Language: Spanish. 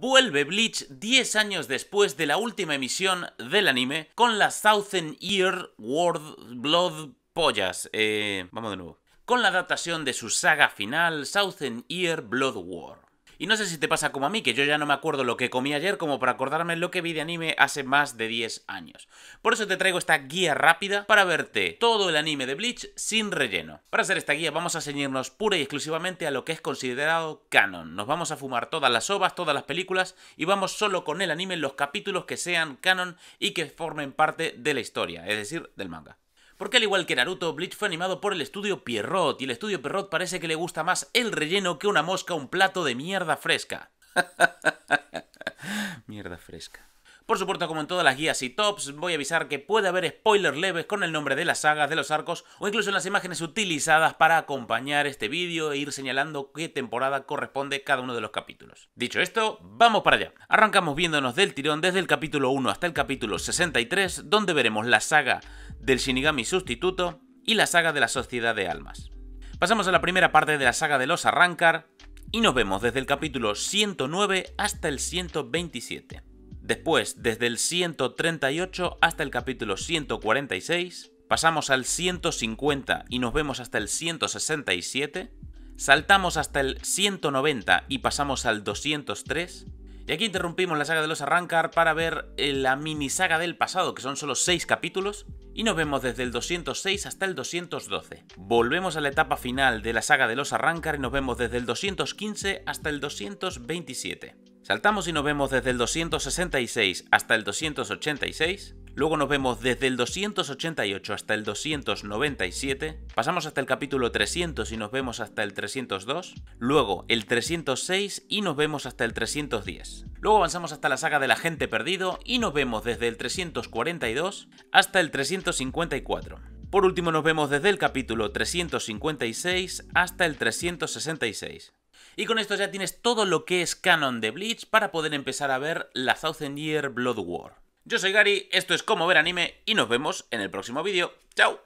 Vuelve Bleach 10 años después de la última emisión del anime con la Southern Year World Blood Pollas. Eh, vamos de nuevo. Con la adaptación de su saga final, Southern Year Blood War. Y no sé si te pasa como a mí, que yo ya no me acuerdo lo que comí ayer como para acordarme lo que vi de anime hace más de 10 años. Por eso te traigo esta guía rápida para verte todo el anime de Bleach sin relleno. Para hacer esta guía vamos a ceñirnos pura y exclusivamente a lo que es considerado canon. Nos vamos a fumar todas las ovas, todas las películas y vamos solo con el anime los capítulos que sean canon y que formen parte de la historia, es decir, del manga porque al igual que Naruto, Bleach fue animado por el estudio Pierrot, y el estudio Pierrot parece que le gusta más el relleno que una mosca un plato de mierda fresca. mierda fresca. Por supuesto, como en todas las guías y tops, voy a avisar que puede haber spoilers leves con el nombre de las sagas, de los arcos o incluso en las imágenes utilizadas para acompañar este vídeo e ir señalando qué temporada corresponde cada uno de los capítulos. Dicho esto, vamos para allá. Arrancamos viéndonos del tirón desde el capítulo 1 hasta el capítulo 63, donde veremos la saga del Shinigami sustituto y la saga de la Sociedad de Almas. Pasamos a la primera parte de la saga de los Arrancar y nos vemos desde el capítulo 109 hasta el 127. Después, desde el 138 hasta el capítulo 146, pasamos al 150 y nos vemos hasta el 167, saltamos hasta el 190 y pasamos al 203, y aquí interrumpimos la saga de los Arrancar para ver eh, la mini saga del pasado, que son solo 6 capítulos, y nos vemos desde el 206 hasta el 212. Volvemos a la etapa final de la saga de los Arrancar y nos vemos desde el 215 hasta el 227. Saltamos y nos vemos desde el 266 hasta el 286, luego nos vemos desde el 288 hasta el 297, pasamos hasta el capítulo 300 y nos vemos hasta el 302, luego el 306 y nos vemos hasta el 310. Luego avanzamos hasta la saga del agente perdido y nos vemos desde el 342 hasta el 354. Por último nos vemos desde el capítulo 356 hasta el 366. Y con esto ya tienes todo lo que es canon de Bleach para poder empezar a ver la Thousand Year Blood War. Yo soy Gary, esto es Como Ver Anime y nos vemos en el próximo vídeo. ¡Chao!